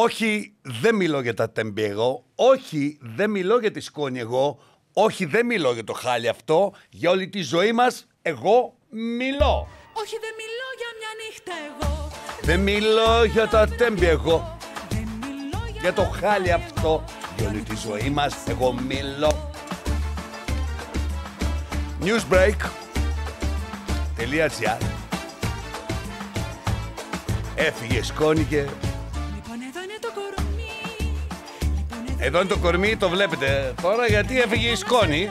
Όχι, δεν μιλώ για τα τέμπη εγώ. Όχι, δεν μιλώ για τη σκόνη εγώ. Όχι, δεν μιλώ για το χάλι αυτό. Για όλη τη ζωή μας, εγώ μιλώ. Όχι, δεν μιλώ για μια νύχτα εγώ. Δεν μιλώ για τα τέμπη εγώ. για, το χάλι αυτό. Για όλη τη ζωή μας, εγώ μιλώ. τελεία Έφυγε, σκόνηκε, Εδώ είναι το κορμί, το βλέπετε τώρα γιατί έφυγε η σκόνη.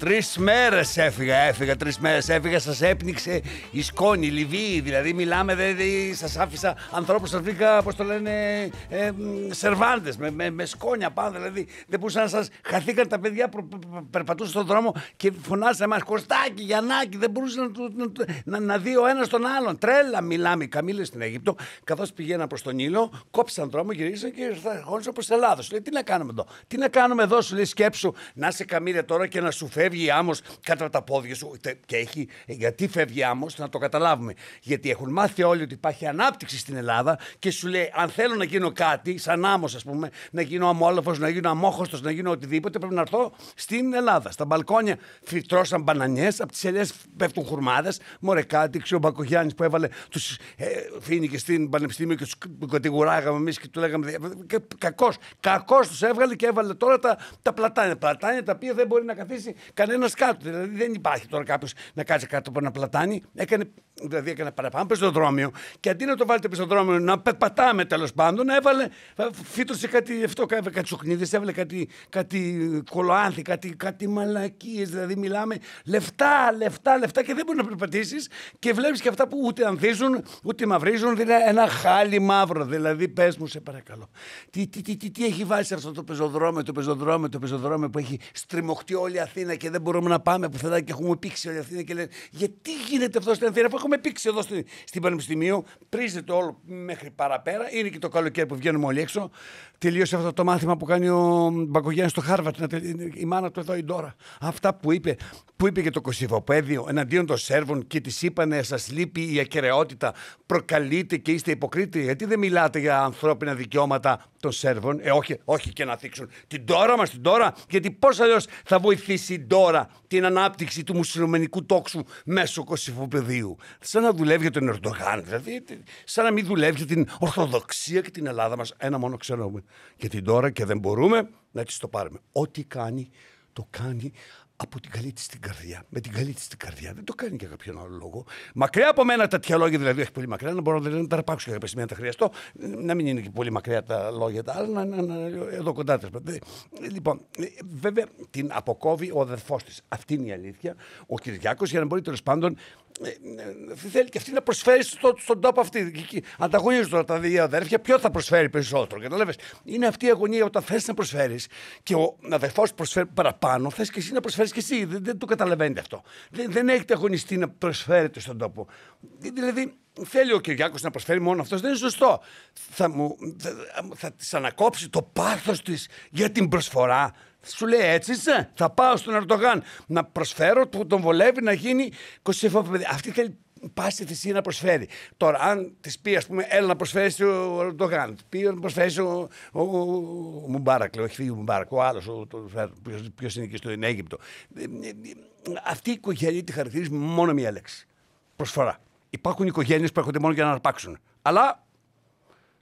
Τρεις μέρες έφυγα, έφυγα, τρεις μέρες έφυγα. Σας έπνιξε η σκόνη, η Λιβύη. Δηλαδή, μιλάμε, δηλαδή, σας άφησα ανθρώπους, σας βρήκα, όπω το λένε, ε, σερβάντες με, με, με, σκόνια πάνω. Δηλαδή, δεν μπορούσαν να σας. Χαθήκαν τα παιδιά, που περπατούσαν στον δρόμο και φωνάσαν μα Κωστάκι, Γιαννάκι. Δεν μπορούσαν να, να, να, δει ο ένας τον άλλον. Τρέλα μιλάμε. Καμίλε στην Αίγυπτο, καθώς πηγαίναν προς τον ήλιο, κόψαν δρόμο, γυρίσαν και θα προ Ελλάδα. τι να κάνουμε εδώ, τι να κάνουμε εδώ, σου λέει σκέψου να σε καμίλε τώρα και να σου φέρει φεύγει άμμος κατά τα πόδια σου. Και έχει, ε, γιατί φεύγει άμμος, να το καταλάβουμε. Γιατί έχουν μάθει όλοι ότι υπάρχει ανάπτυξη στην Ελλάδα και σου λέει, αν θέλω να γίνω κάτι, σαν άμμος, ας πούμε, να γίνω αμόλαφο, να γίνω αμόχωστος, να γίνω οτιδήποτε, πρέπει να έρθω στην Ελλάδα. Στα μπαλκόνια φυτρώσαν μπανανιέ, από τις ελιές πέφτουν χουρμάδες. Μωρέ κάτι, ξέρω ο Μπακογιάννης που έβαλε τους ε, φίνικε στην Πανεπιστήμιο και τους κατηγοράγαμε εμείς και του λέγαμε. Ε, Κακός. Κακός τους έβγαλε και έβαλε τώρα τα, τα πλατάνια. Πλατάνια τα οποία δεν μπορεί να καθίσει κανένας κάτω. Δηλαδή δεν υπάρχει τώρα κάποιος να κάτσει κάτω από ένα πλατάνι. Έκανε, δηλαδή έκανε παραπάνω πεζοδρόμιο και αντί να το βάλετε πεζοδρόμιο να πεπατάμε τέλος πάντων, έβαλε, ε, φύτρωσε κάτι, αυτό, κάτι σουχνίδε, έβαλε κάτι, κάτι κολοάνθη, κάτι, κάτι μαλακίες. Δηλαδή μιλάμε λεφτά, λεφτά, λεφτά και δεν μπορεί να περπατήσεις και βλέπεις και αυτά που ούτε ανθίζουν ούτε μαυρίζουν. Δηλαδή ένα χάλι μαύρο. Δηλαδή πες μου, σε παρακαλώ. Τι, τι, τι, τι, έχει βάλει σε αυτό το πεζοδρόμιο, το πεζοδρόμιο, το πεζοδρόμιο που έχει στριμωχτεί όλη η Αθήνα και και δεν μπορούμε να πάμε πουθενά και έχουμε πήξει όλη αυτή. Και λένε, γιατί γίνεται αυτό στην Αθήνα, αφού έχουμε πήξει εδώ στην, στην Πανεπιστημίου, πρίζεται όλο μέχρι παραπέρα. Είναι και το καλοκαίρι που βγαίνουμε όλοι έξω. Τελείωσε αυτό το μάθημα που κάνει ο Μπακογιάννης στο Χάρβατ, η μάνα του εδώ η Ντόρα. Αυτά που είπε, που είπε και το Κωσυφοπαίδιο εναντίον των Σέρβων και της είπανε, σας λείπει η ακαιρεότητα, προκαλείτε και είστε υποκρίτη. Γιατί δεν μιλάτε για ανθρώπινα δικαιώματα των Σέρβων. Ε, όχι, όχι και να θίξουν την τώρα μας, την τώρα. Γιατί πώς αλλιώς θα βοηθήσει η τώρα την ανάπτυξη του μουσουλμανικού τόξου μέσω Κωσυφοπεδίου. Σαν να δουλεύει για τον Ερντογάν, δηλαδή. Σαν να μην δουλεύει για την Ορθοδοξία και την Ελλάδα μας. Ένα μόνο ξέρουμε για την τώρα και δεν μπορούμε να της το πάρουμε. Ό,τι κάνει, το κάνει από την καλή της την καρδιά. Με την καλή της την καρδιά. Δεν το κάνει για κάποιον άλλο λόγο. Μακριά από μένα τα τέτοια, λόγια, δηλαδή, όχι πολύ μακριά, να μπορώ να τα αρπάξω κάποια στιγμή να τα χρειαστώ. Να μην είναι και πολύ μακριά τα λόγια τα άλλα, να, να, εδώ κοντά της. Λοιπόν, ε, βέβαια την αποκόβει ο αδερφός της. Αυτή είναι η αλήθεια. Ο Κυριάκος, για να μπορεί τέλος πάντων ε, ε, θέλει και αυτή να προσφέρει στο, στον τόπο αυτή. Ανταγωνίζονται τώρα τα δύο αδέρφια, ποιο θα προσφέρει περισσότερο. Καταλάβες. Είναι αυτή η αγωνία όταν θες να προσφέρεις και ο αδερφός προσφέρει παραπάνω, θες και εσύ να προσφέρεις και εσύ. Δεν, δεν το καταλαβαίνετε αυτό. Δεν, δεν έχετε αγωνιστεί να προσφέρετε στον τόπο. Ε, δηλαδή, θέλει ο Κυριάκος να προσφέρει μόνο αυτός, δεν είναι σωστό. Θα, θα, της ανακόψει το πάθος της για την προσφορά. Σου λέει έτσι είσαι. Θα πάω στον Ερντογάν να προσφέρω, που τον βολεύει να γίνει 27 παιδί. Αυτή θέλει πάση θυσία να προσφέρει. Τώρα, αν της πει, ας πούμε, έλα να προσφέρεις ο Ερντογάν, πει να προσφέρεις ο, ο, ο Μουμπάρακ, όχι φύγει ο Μουμπάρακ, ο άλλος, ποιο είναι και στην Αίγυπτο. Ε, ε, αυτή η οικογένεια τη χαρακτηρίζει μόνο μία λέξη. Προσφορά. Υπάρχουν οικογένειες που έρχονται μόνο για να αρπάξουν. Αλλά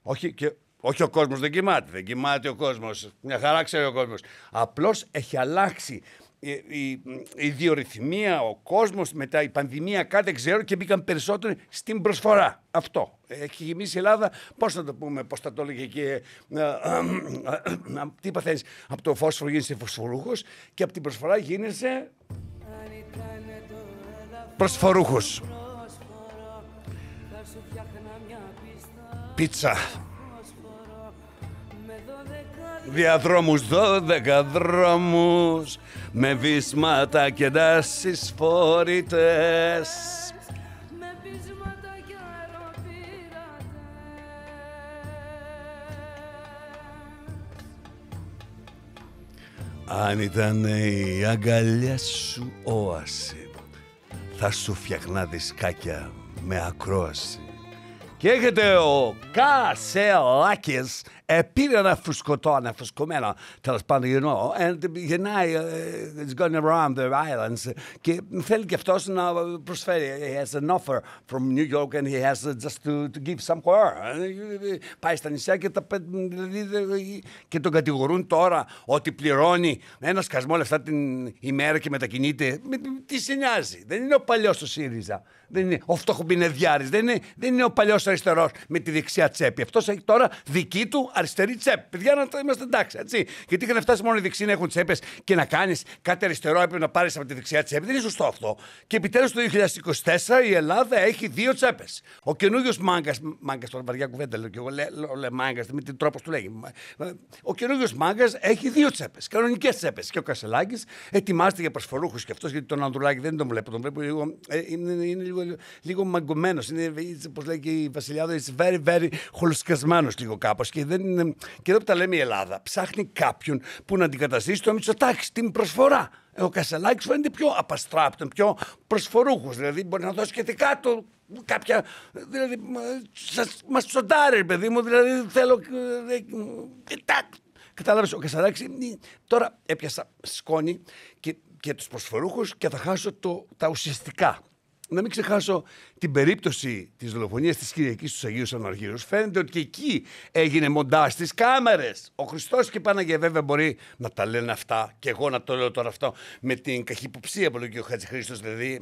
όχι, και, όχι ο κόσμος δεν κοιμάται. Δεν κοιμάται ο κόσμος. Μια χαρά ξέρει ο κόσμος. Απλώς έχει αλλάξει η, η διορυθμία, ο κόσμος, μετά η πανδημία, κάτι δεν ξέρω και μπήκαν περισσότεροι στην προσφορά. Αυτό. Έχει γεμίσει η Ελλάδα, πώς θα το πούμε, πώς θα το έλεγε και ε, ε, ε, τι παθαίνεις, από το φόσφορο γίνεσαι φωσφορούχος και από την προσφορά γίνεσαι Προσφορούχος. Πίτσα διαδρόμους, δώδεκα δρόμους με βίσματα και εντάσεις φορητές. Αν ήταν η αγκαλιά σου όαση, θα σου φτιαχνά δισκάκια με ακρόαση. Και έχετε ο Κασελάκης πήρε ένα φουσκωτό, ένα φουσκωμένο, τέλο πάντων, you know, and γεννάει, uh, it's going around the islands. Και θέλει και αυτός να προσφέρει. He has an offer from New York and he has just to, to give some car. Πάει στα νησιά και, τα, και τον κατηγορούν τώρα ότι πληρώνει ένα σκασμό λεφτά την ημέρα και μετακινείται. Τι σε νοιάζει, δεν είναι ο παλιός του ΣΥΡΙΖΑ. Δεν είναι ο φτωχομπινεδιάρης. Δεν είναι, δεν είναι ο παλιός αριστερός με τη δεξιά τσέπη. Αυτός έχει τώρα δική του αριστερή τσέπη. Παιδιά, να είμαστε εντάξει. Έτσι. Γιατί είχαν φτάσει μόνο οι δεξιοί να έχουν τσέπες και να κάνεις κάτι αριστερό, έπρεπε να πάρεις από τη δεξιά τσέπη. Δεν είναι σωστό αυτό. Και επιτέλους το 2024 η Ελλάδα έχει δύο τσέπες. Ο καινούριο μάγκας. Μάγκας τώρα βαριά κουβέντα λέω και εγώ. Λέω λέ, μάγκας, με την τρόπος του λέγει. Ο καινούριο μάγκας έχει δύο τσέπες. Κανονικές τσέπες. Και ο Κασελάκης ετοιμάζεται για προσφορούχους και αυτός γιατί τον Ανδρουλάκη δεν τον βλέπω. Τον βλέπω λίγο. Ε, είναι, είναι λίγο λίγο, λίγο μαγκωμένος. Είναι, όπω ε, λέει και η Βασιλιάδο, είναι very, very χολοσκασμένο λίγο κάπως. Και, ε, και εδώ που τα λέμε η Ελλάδα, ψάχνει κάποιον που να αντικαταστήσει το Μητσοτάκη την προσφορά. Ε, ο Κασελάκης φαίνεται πιο απαστράπτον, πιο προσφορούχος. Δηλαδή μπορεί να δώσει και δικά του κάποια. Δηλαδή, μας τσοντάρει, παιδί μου. Δηλαδή θέλω. Κατάλαβες, ο Κασελάκης. Τώρα έπιασα σκόνη και, και τους προσφορούχους και θα χάσω το, τα ουσιαστικά να μην ξεχάσω την περίπτωση της δολοφονίας της Κυριακής του Αγίους Αναργύρους. Φαίνεται ότι και εκεί έγινε μοντά στις κάμερες. Ο Χριστός και η Παναγία βέβαια μπορεί να τα λένε αυτά, και εγώ να το λέω τώρα αυτό με την καχυποψία που λέει ο Χρήστος, δηλαδή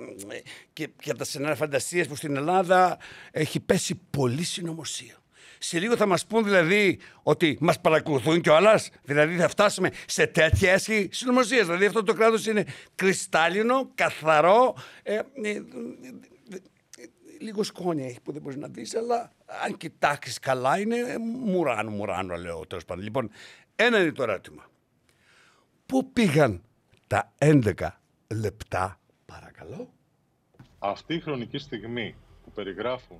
και, και τα σενάρια φαντασίας που στην Ελλάδα έχει πέσει πολύ συνωμοσία. Σε λίγο θα μας πούν δηλαδή ότι μας παρακολουθούν κιόλας. Δηλαδή θα φτάσουμε σε τέτοια έσχη συνωμοσίας. Δηλαδή αυτό το κράτος είναι κρυστάλλινο, καθαρό. Ε ε, ε, ε, ε, λίγο σκόνια έχει που δεν μπορείς να δεις, αλλά αν κοιτάξεις καλά είναι μουράνο, μουράνο λέω τέλος πάντων. Λοιπόν, ένα είναι το ερώτημα. Πού πήγαν τα 11 λεπτά, παρακαλώ. Αυτή η χρονική στιγμή που περιγράφουν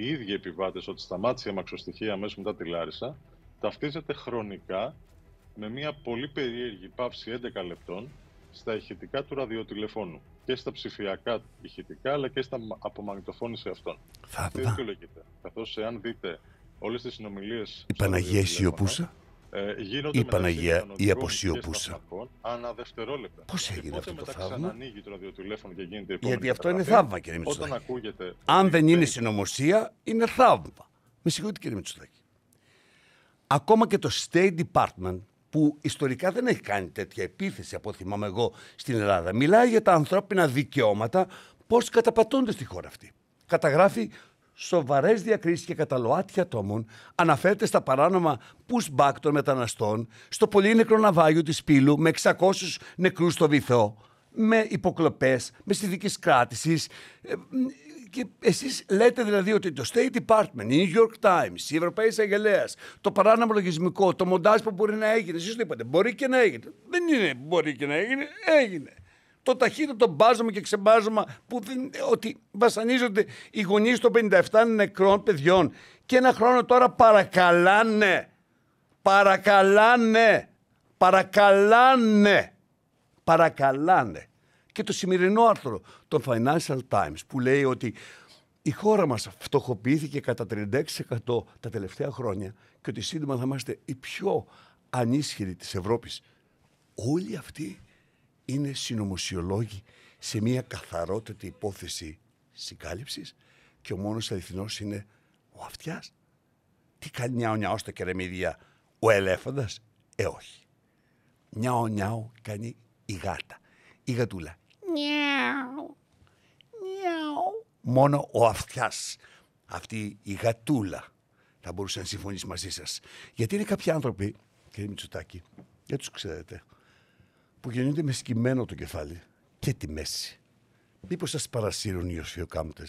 οι ίδιοι επιβάτες ότι σταμάτησε η αμαξοστοιχεία αμέσως μετά τη Λάρισα, ταυτίζεται χρονικά με μια πολύ περίεργη πάυση 11 λεπτών στα ηχητικά του ραδιοτηλεφώνου. Και στα ψηφιακά ηχητικά, αλλά και στα απομαγνητοφώνηση αυτών. Θα Δεν Καθώς εάν δείτε όλες τις συνομιλίες. Η Παναγία Ισιοπούσα. Ε, η Παναγία η αποσιωπούσα. Πώς έγινε αυτό το θαύμα. Γιατί αυτό είναι θαύμα κύριε Μητσοδάκη. Αν δεν είναι συνωμοσία είναι θαύμα. Με συγχωρείτε κύριε Μητσοδάκη. Ακόμα και το State Department που ιστορικά δεν έχει κάνει τέτοια επίθεση από θυμάμαι εγώ στην Ελλάδα. Μιλάει για τα ανθρώπινα δικαιώματα πώς καταπατούνται στη χώρα αυτή. Καταγράφει σοβαρές διακρίσεις και καταλοάτια ατόμων αναφέρεται στα παράνομα pushback των μεταναστών, στο πολύ νεκρό ναυάγιο της Πύλου με 600 νεκρούς στο βυθό, με υποκλοπές, με συνθήκες κράτησης. Ε, και εσείς λέτε δηλαδή ότι το State Department, η New York Times, η Ευρωπαϊκή Εισαγγελέας, το παράνομο λογισμικό, το μοντάζ που μπορεί να έγινε, εσείς το είπατε, μπορεί και να έγινε. Δεν είναι μπορεί και να έγινε, έγινε το ταχύτατο μπάζωμα και ξεμπάζωμα που δεν, ότι βασανίζονται οι γονείς των 57 νεκρών παιδιών και ένα χρόνο τώρα παρακαλάνε. Παρακαλάνε. Παρακαλάνε. Παρακαλάνε. Και το σημερινό άρθρο των Financial Times που λέει ότι η χώρα μας φτωχοποιήθηκε κατά 36% τα τελευταία χρόνια και ότι σύντομα θα είμαστε οι πιο ανίσχυροι της Ευρώπης. Όλοι αυτοί είναι συνωμοσιολόγοι σε μια καθαρότερη υπόθεση συγκάλυψης και ο μόνος αληθινός είναι ο αυτιάς. Τι κάνει νιάου νιάου στα κεραμίδια ο ελέφαντας. Ε, όχι. Μια νιάου κάνει η γάτα. Η γατούλα. Νιάου. Νιάου. Μόνο ο αυτιάς. Αυτή η γατούλα θα μπορούσε να συμφωνήσει μαζί σας. Γιατί είναι κάποιοι άνθρωποι, κύριε Μητσοτάκη, για τους ξέρετε, που γεννιούνται με σκυμμένο το κεφάλι και τη μέση. Μήπως σας παρασύρουν οι οσφιοκάμπτε,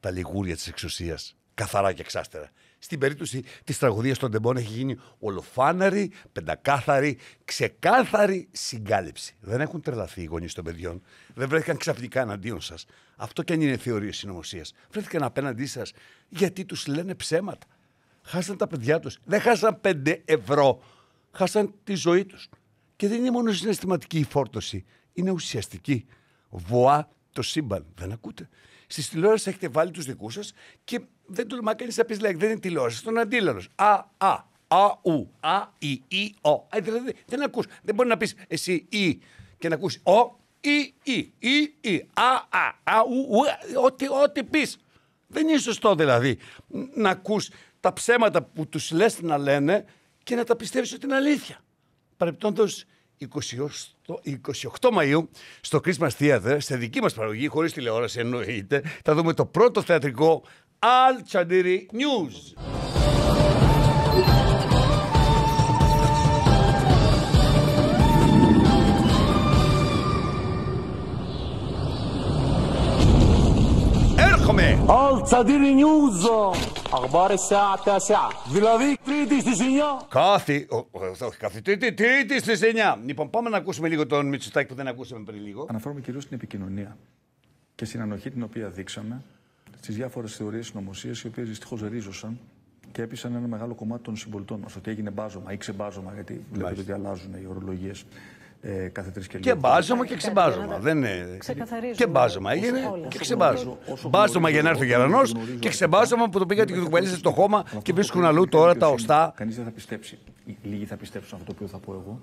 τα λιγούρια της εξουσίας, καθαρά και εξάστερα. Στην περίπτωση της τραγωδίας των τεμπών έχει γίνει ολοφάναρη, πεντακάθαρη, ξεκάθαρη συγκάλυψη. Δεν έχουν τρελαθεί οι γονείς των παιδιών. Δεν βρέθηκαν ξαφνικά εναντίον σας. Αυτό και αν είναι θεωρία συνωμοσίας. Βρέθηκαν απέναντί σας γιατί τους λένε ψέματα. Χάσαν τα παιδιά τους. Δεν χάσαν πέντε ευρώ. Χάσαν τη ζωή τους. Και δεν είναι μόνο συναισθηματική η φόρτωση, είναι ουσιαστική. Βοά το σύμπαν. Δεν ακούτε. Στη τηλεόραση έχετε βάλει τους δικούς σας και δεν τολμά κανείς να πεις like. Δεν είναι τηλεόραση, τον αντίλαλος. Α, α, α, ου, α, η, η, ο. δηλαδή δεν ακούς. Δεν μπορεί να πεις εσύ η και να ακούσεις ο, η, η, η, η, α, α, α, ου, ου, ό,τι, ό,τι πεις. Δεν είναι σωστό δηλαδή να ακούς τα ψέματα που τους λες να λένε και να τα πιστεύεις ότι είναι αλήθεια. Παρεπτόντω, 28 Μαΐου, στο Christmas Theater, σε δική μας παραγωγή, χωρίς τηλεόραση εννοείται, θα δούμε το πρώτο θεατρικό Al Al-Chadiri News. Έρχομαι! Al Al-Chadiri News! اخبار Δηλαδή Τρίτη στις 9. Κάθε. Όχι, κάθε Τρίτη, Τρίτη στις 9. Λοιπόν, πάμε να ακούσουμε λίγο τον Μητσοτάκη που δεν ακούσαμε πριν λίγο. Αναφέρομαι κυρίως στην επικοινωνία και στην ανοχή την οποία δείξαμε στις διάφορες θεωρίες νομοσίε οι οποίες δυστυχώς ρίζωσαν και έπεισαν ένα μεγάλο κομμάτι των συμπολιτών μας. Ότι έγινε μπάζωμα ή ξεμπάζωμα, γιατί βλέπετε ότι αλλάζουν οι ορολογίες ε, κάθε τρεις και λίγο. Και μπάζωμα και ξεμπάζωμα. Δεν είναι... Και μπάζωμα έγινε και ξεμπάζωμα. Μπάζωμα για να έρθει ο Γερανό και ξεμπάζωμα που το πήγα και του στο χώμα και βρίσκουν αλλού τώρα τα οστά. Κανείς δεν θα πιστέψει. Λίγοι θα πιστέψουν αυτό το οποίο θα πω εγώ.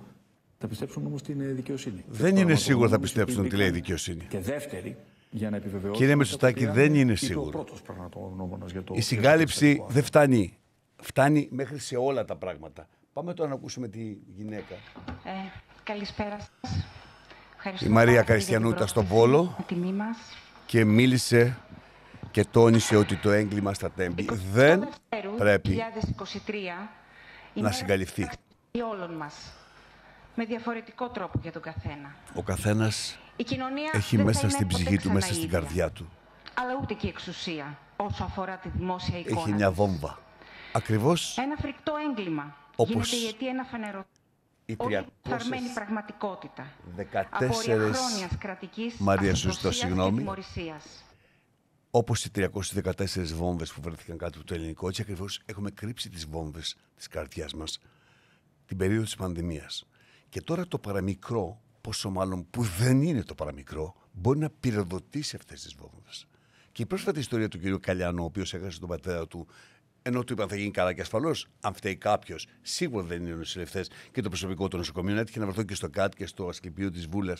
Θα πιστέψουν όμως την ε, δικαιοσύνη. Δεν είναι σίγουρο θα πιστέψουν ότι λέει δικαιοσύνη. Και δεύτερη, για να επιβεβαιώσω. Κύριε Μεσουστάκη, δεν είναι σίγουρο. Η συγκάλυψη δεν φτάνει. Φτάνει μέχρι σε όλα τα πράγματα. Πάμε τώρα να ακούσουμε τη γυναίκα. Ε, Καλησπέρα σας. η Μαρία Καριστιανούτα στο Βόλο και μίλησε και τόνισε ότι το έγκλημα στα τέμπη δεν πρέπει 2023, να συγκαλυφθεί. Όλων μας, με διαφορετικό τρόπο για τον καθένα. Ο καθένας η κοινωνία έχει μέσα στην ψυχή του, μέσα στην καρδιά του. Αλλά ούτε και η εξουσία όσο αφορά τη δημόσια εικόνα. Έχει μια βόμβα. Ακριβώς Ένα φρικτό έγκλημα. Όπως... Γίνεται ένα φανερό η τριακόσια πραγματικότητα. 14... χρόνιας κρατικής Μαρία συγγνώμη. Όπως οι 314 βόμβες που βρέθηκαν κάτω από το ελληνικό, έτσι ακριβώς έχουμε κρύψει τις βόμβες της καρδιάς μας την περίοδο της πανδημίας. Και τώρα το παραμικρό, πόσο μάλλον που δεν είναι το παραμικρό, μπορεί να πυροδοτήσει αυτές τις βόμβες. Και η πρόσφατη ιστορία του κ. Καλιάνου, ο οποίος έχασε τον πατέρα του ενώ του είπαν θα γίνει καλά και ασφαλώς, αν φταίει κάποιος, σίγουρα δεν είναι οι νοσηλευτές και το προσωπικό του νοσοκομείου. Έτυχε να βρεθώ και στο ΚΑΤ και στο Ασκληπείο της Βούλας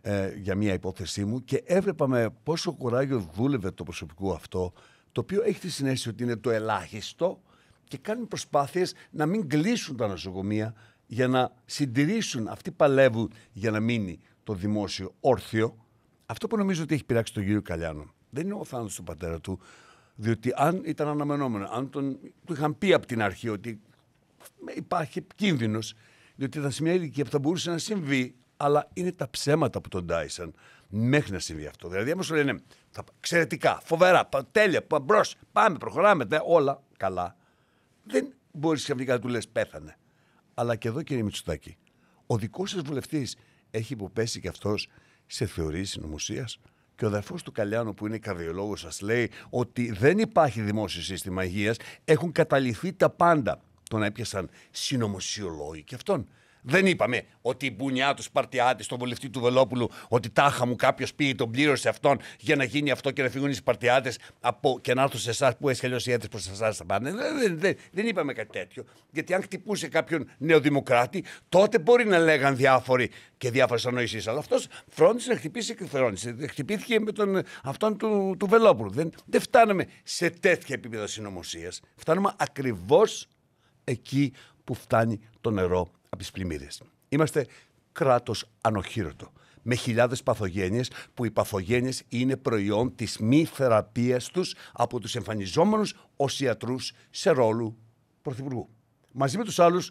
ε, για μία υπόθεσή μου και έβλεπα με πόσο κουράγιο δούλευε το προσωπικό αυτό, το οποίο έχει τη συνέστηση ότι είναι το ελάχιστο και κάνει προσπάθειες να μην κλείσουν τα νοσοκομεία για να συντηρήσουν. Αυτοί παλεύουν για να μείνει το δημόσιο όρθιο. Αυτό που νομίζω ότι έχει πειράξει τον κύριο Καλιάνο δεν είναι ο θάνατος του πατέρα του, διότι αν ήταν αναμενόμενο, αν τον, του είχαν πει από την αρχή ότι υπάρχει κίνδυνος, διότι θα σε μια ηλικία που θα μπορούσε να συμβεί, αλλά είναι τα ψέματα που τον Τάισαν μέχρι να συμβεί αυτό. Δηλαδή, άμα λένε εξαιρετικά, φοβερά, τέλεια, μπρος, πάμε, προχωράμε, όλα καλά. Δεν μπορείς ξαφνικά να του λες πέθανε. Αλλά και εδώ, κύριε Μητσουτάκη, ο δικός σας βουλευτής έχει υποπέσει και αυτός σε θεωρίες συνωμοσίας. Και ο αδερφός του Καλιάνου, που είναι καρδιολόγος, σας λέει ότι δεν υπάρχει δημόσιο σύστημα υγείας. Έχουν καταληφθεί τα πάντα. Τον έπιασαν συνωμοσιολόγοι και αυτόν. Δεν είπαμε ότι η μπουνιά του Σπαρτιάτης, τον βουλευτή του Βελόπουλου, ότι τάχα μου κάποιος πήγε τον πλήρωσε αυτόν για να γίνει αυτό και να φύγουν οι Σπαρτιάτες και να έρθουν σε εσάς που έχεις η έντρε προς εσάς θα πάνε. Δεν, είπαμε κάτι τέτοιο. Γιατί αν χτυπούσε κάποιον νεοδημοκράτη, τότε μπορεί να λέγαν διάφοροι και διάφορες ανοησίες. Αλλά αυτός φρόντισε να χτυπήσει και φρόντισε. Χτυπήθηκε με τον, αυτόν του, του Βελόπουλου. Δεν, δεν φτάναμε σε τέτοια επίπεδα συνωμοσίας. Φτάνουμε ακριβώς εκεί που φτάνει το νερό από τις πλημμύρες. Είμαστε κράτος ανοχήρωτο. Με χιλιάδες παθογένειες, που οι παθογένειες είναι προϊόν της μη θεραπείας τους από τους εμφανιζόμενους ως ιατρούς σε ρόλο πρωθυπουργού. Μαζί με τους άλλους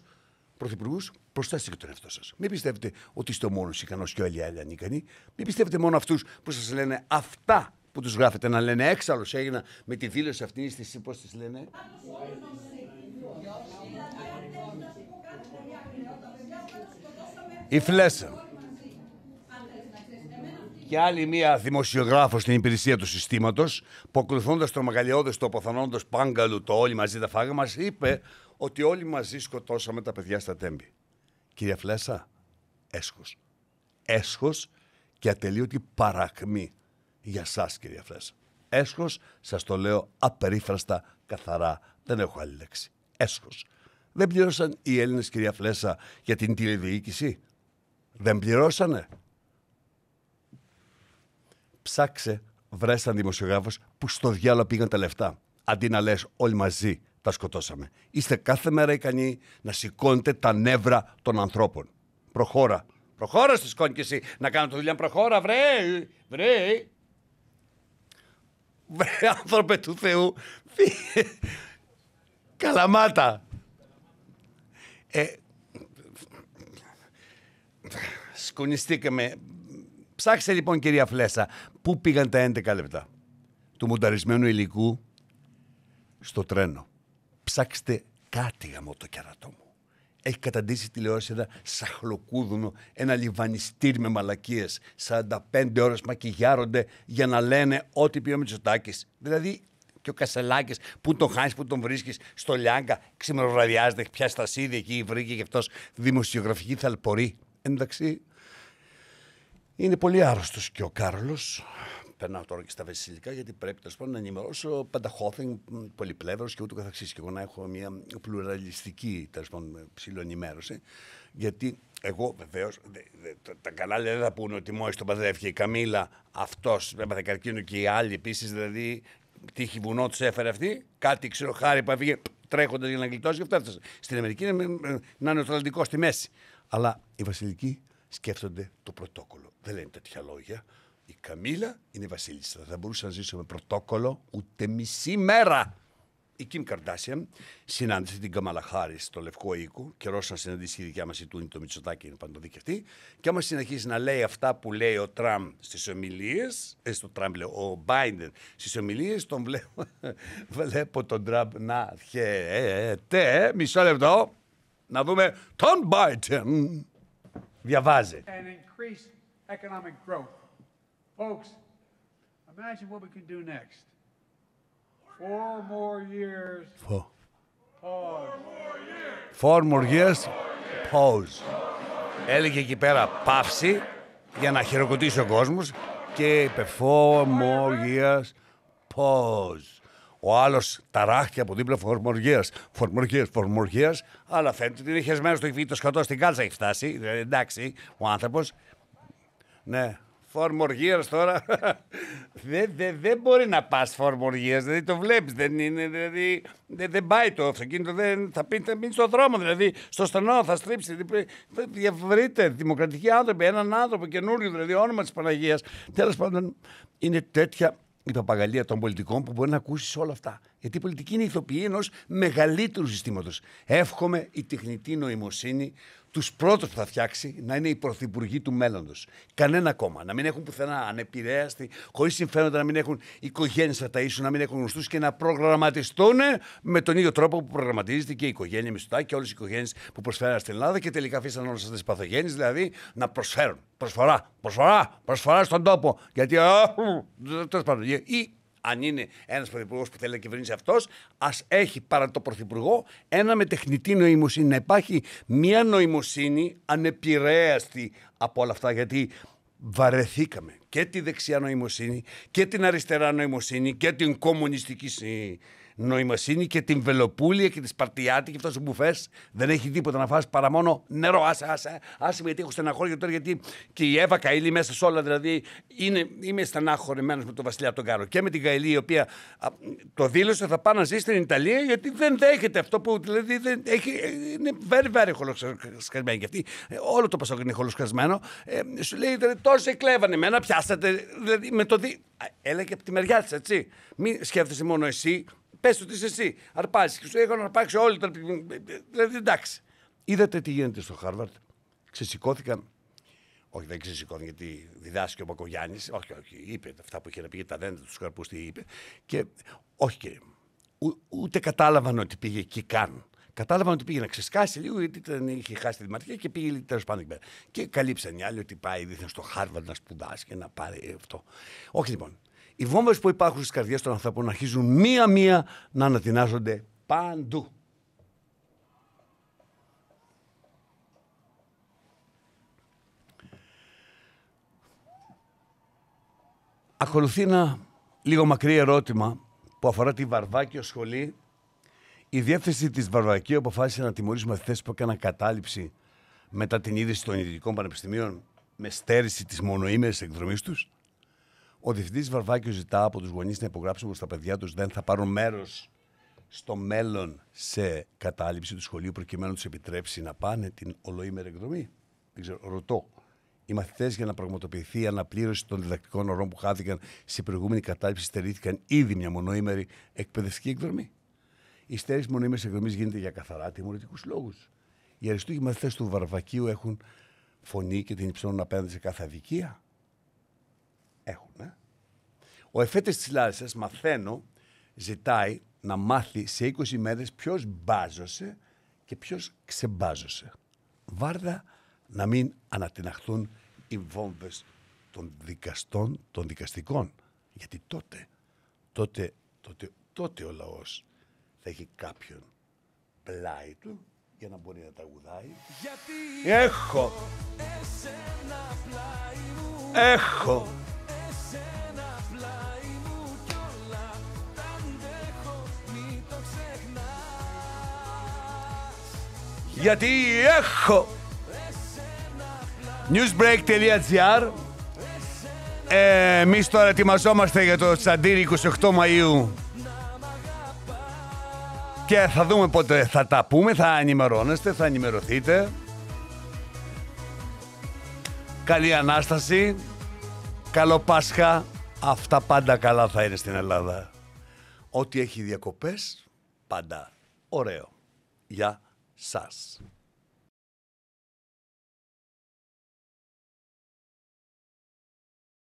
πρωθυπουργού, προστάστε και τον εαυτό σας. Μην πιστεύετε ότι είστε ο μόνος ικανός και όλοι οι άλλοι ανίκανοι. Μην πιστεύετε μόνο αυτούς που σας λένε αυτά που τους γράφετε να λένε έξαλλος έγινα με τη δήλωση αυτής της. Πώς λένε. Η Φλέσσα. Και άλλη μία δημοσιογράφος στην υπηρεσία του συστήματος, που ακολουθώντας το μεγαλειώδες το αποθανόντος πάγκαλου το όλοι μαζί τα φάγα μας, είπε ότι όλοι μαζί σκοτώσαμε τα παιδιά στα τέμπη. Κυρία Φλέσσα, έσχος. Έσχος και ατελείωτη παρακμή για σας κυρία Φλέσσα. Έσχος, σας το λέω απερίφραστα, καθαρά, δεν έχω άλλη λέξη. Έσχος. Δεν πλήρωσαν οι Έλληνες κυρία Φλέσσα για την τηλεδιοίκηση. Δεν πληρώσανε. Ψάξε, βρες έναν δημοσιογράφος που στο διάλογο πήγαν τα λεφτά. Αντί να λες όλοι μαζί τα σκοτώσαμε. Είστε κάθε μέρα ικανοί να σηκώνετε τα νεύρα των ανθρώπων. Προχώρα. Προχώρα στη σκόνη και εσύ. Να κάνω το δουλειά προχώρα, βρε. Βρε. Βρε άνθρωπε του Θεού. Καλαμάτα. Ε, σκονιστήκαμε. Ψάξε λοιπόν κυρία Φλέσσα, πού πήγαν τα 11 λεπτά του μονταρισμένου υλικού στο τρένο. Ψάξτε κάτι γαμό το κερατό μου. Έχει καταντήσει τηλεόραση ένα σαχλοκούδουνο, ένα λιβανιστήρι με μαλακίες. 45 ώρες μακιγιάρονται για να λένε ό,τι πει ο Μητσοτάκης. Δηλαδή και ο Κασελάκης, που τον χάνεις, που τον βρίσκεις στο Λιάγκα, ξημεροβραδιάζεται, έχει πιάσει τα σίδια εκεί, βρήκε και αυτός δημοσιογραφική θαλπορή. Εντάξει, είναι πολύ άρρωστος και ο Κάρολο. Περνάω τώρα και στα βασιλικά, γιατί πρέπει πάντων, να ενημερώσω πανταχώθεν, πολυπλεύρος και ούτω καθεξής. Και εγώ να έχω μια πλουραλιστική πάντων, ψηλοενημέρωση. Γιατί εγώ βεβαίως. Τα κανάλια δεν θα πούνε ότι μόλις τον παντρεύτηκε η Καμίλα, αυτός έπαθε καρκίνο και οι άλλοι επίσης. Δηλαδή, τύχη βουνό τους έφερε αυτή. Κάτι ξέρω, χάρη που έφυγε τρέχοντας για να γλιτώσει και αυτό Στην Αμερική είναι να είναι ο στη μέση. Αλλά οι βασιλικοί σκέφτονται το πρωτόκολλο δεν λένε τέτοια λόγια. Η Καμίλα είναι η βασίλισσα. Θα μπορούσα να ζήσουμε πρωτόκολλο ούτε μισή μέρα. Η Κιμ Καρδάσιαν συνάντησε την Καμαλαχάρη στο Λευκό Οίκο. Καιρός να συναντήσει η δικιά μας η Τούνη, το Μητσοτάκι, είναι παντοδίκη αυτή. Και άμα συνεχίσει να λέει αυτά που λέει ο Τραμπ στις ομιλίες, ε, στο Τραμπ λέω, ο Μπάιντεν στις ομιλίες, τον βλέπω, βλέπω τον Τραμπ να χαίρεται. Μισό λεπτό να δούμε τον Biden. Διαβάζει economic growth. Folks, imagine what we can do next. Four more years. Four. Pause. Four more years. Pause. Έλεγε εκεί πέρα παύση για να χειροκροτήσει ο κόσμος και είπε four more years. Pause. Ο άλλος ταράχτηκε από δίπλα φορμοργία. Φορμοργία, φορμοργία. Αλλά φαίνεται ότι είναι χεσμένος στο έχει το σκοτώ στην κάλτσα, έχει φτάσει. Ε, εντάξει, ο άνθρωπος. Ναι. four more years τώρα. δεν δε, δε μπορεί να πας four more years. Δηλαδή το βλέπεις. Δεν, είναι, δηλαδή, δεν, δε πάει το αυτοκίνητο. θα πει, θα μείνει στον δρόμο. Δηλαδή στο στενό θα στρίψει. Βρείτε δημοκρατικοί άνθρωποι. Έναν άνθρωπο καινούριο. Δηλαδή όνομα της Παναγίας. Τέλος πάντων είναι τέτοια η παπαγαλία των πολιτικών που μπορεί να ακούσεις όλα αυτά. Γιατί η πολιτική είναι ηθοποιή ενός μεγαλύτερου συστήματος. Εύχομαι η τεχνητή νοημοσύνη τους πρώτους που θα φτιάξει να είναι οι πρωθυπουργοί του μέλλοντος. Κανένα κόμμα. Να μην έχουν πουθενά ανεπηρέαστη, χωρίς συμφέροντα, να μην έχουν οικογένειες να τα ίσουν, να μην έχουν γνωστούς και να προγραμματιστούν με τον ίδιο τρόπο που προγραμματίζεται και η οικογένεια Μιστά και όλες οι οικογένειες που προσφέραν στην Ελλάδα και τελικά αφήσαν όλες αυτές τις παθογένειες, δηλαδή να προσφέρουν. Προσφορά, προσφορά, προσφορά στον τόπο. Γιατί. Ή αν είναι ένας πρωθυπουργός που θέλει να κυβερνήσει αυτός, ας έχει παρά το πρωθυπουργό ένα με τεχνητή νοημοσύνη. Να υπάρχει μια νοημοσύνη ανεπηρέαστη από όλα αυτά. Γιατί βαρεθήκαμε και τη δεξιά νοημοσύνη και την αριστερά νοημοσύνη και την κομμουνιστική νοημοσύνη και την βελοπούλια και τη σπαρτιάτη και αυτό ο μπουφές δεν έχει τίποτα να φάσει παρά μόνο νερό. Άσε, άσε, άσε γιατί έχω στεναχώρια τώρα γιατί και η Εύα Καηλή μέσα σε όλα δηλαδή είναι, είμαι στεναχωρημένος με τον Βασιλιά τον Κάρο και με την Καηλή η οποία α, το δήλωσε θα πάει να ζει στην Ιταλία γιατί δεν δέχεται αυτό που δηλαδή δεν έχει, είναι very very χολοσκασμένη και αυτή. Ε, όλο το Πασόκ είναι χολοσκασμένο. Ε, σου λέει δηλαδή, τόσο εκλέβανε εμένα, πιάσατε. Δηλαδή με το δι... Έλα και από τη μεριά της, έτσι. Μην σκέφτεσαι μόνο εσύ Πες του τι είσαι εσύ. Αρπάζεις. Και σου να αρπάξει όλοι. Τα... Δηλαδή εντάξει. Είδατε τι γίνεται στο Χάρβαρτ. Ξεσηκώθηκαν. Όχι, δεν ξεσηκώθηκαν γιατί διδάσκει ο Μπακογιάννης. Όχι, όχι. Είπε αυτά που είχε να πει τα δέντρα του καρπού τι είπε. Και όχι, κύριε μου. Ούτε κατάλαβαν ότι πήγε εκεί καν. Κατάλαβαν ότι πήγε να ξεσκάσει λίγο, γιατί ήταν, είχε χάσει τη δημαρχία και πήγε τέλος πάντων εκεί πέρα. Και καλύψαν οι άλλοι ότι πάει δίθεν στο Χάρβαρντ να σπουδάσει και να πάρει αυτό. Όχι λοιπόν οι βόμβες που υπάρχουν στις καρδιές των ανθρώπων αρχίζουν μία-μία να ανατινάζονται παντού. Ακολουθεί ένα λίγο μακρύ ερώτημα που αφορά τη Βαρβάκιο σχολή. Η διεύθυνση της Βαρβακίου αποφάσισε να τιμωρήσει μαθητές που έκαναν κατάληψη μετά την είδηση των ιδιωτικών πανεπιστημίων με στέρηση της μονοήμερης εκδρομής τους. Ο διευθυντής Βαρβάκιο ζητά από τους γονείς να υπογράψουν πως τα παιδιά τους δεν θα πάρουν μέρος στο μέλλον σε κατάληψη του σχολείου προκειμένου να τους επιτρέψει να πάνε την ολοήμερη εκδρομή. Δεν ρωτώ. Οι μαθητές για να πραγματοποιηθεί η αναπλήρωση των διδακτικών ωρών που χάθηκαν σε προηγούμενη κατάληψη στερήθηκαν ήδη μια μονοήμερη εκπαιδευτική εκδρομή. Η στέρηση μονοήμερης εκδρομής γίνεται για καθαρά τιμωρητικούς λόγους. Οι αριστούχοι μαθητές του Βαρβακίου έχουν φωνή και την υψώνουν απέναντι σε κάθε αδικία. Έχουν, Ο εφέτης της Λάρισας, μαθαίνω, ζητάει να μάθει σε 20 μέρες ποιος μπάζωσε και ποιος ξεμπάζωσε. Βάρδα να μην ανατιναχθούν οι βόμβες των δικαστών, των δικαστικών. Γιατί τότε, τότε, τότε, τότε ο λαός θα έχει κάποιον πλάι του για να μπορεί να τραγουδάει. Γιατί έχω, έχω, γιατί έχω newsbreak.gr ε, Εμείς τώρα ετοιμαζόμαστε για το Τσαντήρι 28 Μαΐου και θα δούμε πότε θα τα πούμε, θα ενημερώνεστε, θα ενημερωθείτε. Καλή Ανάσταση καλό Πάσχα. Αυτά πάντα καλά θα είναι στην Ελλάδα. Ό,τι έχει διακοπές, πάντα ωραίο για σας.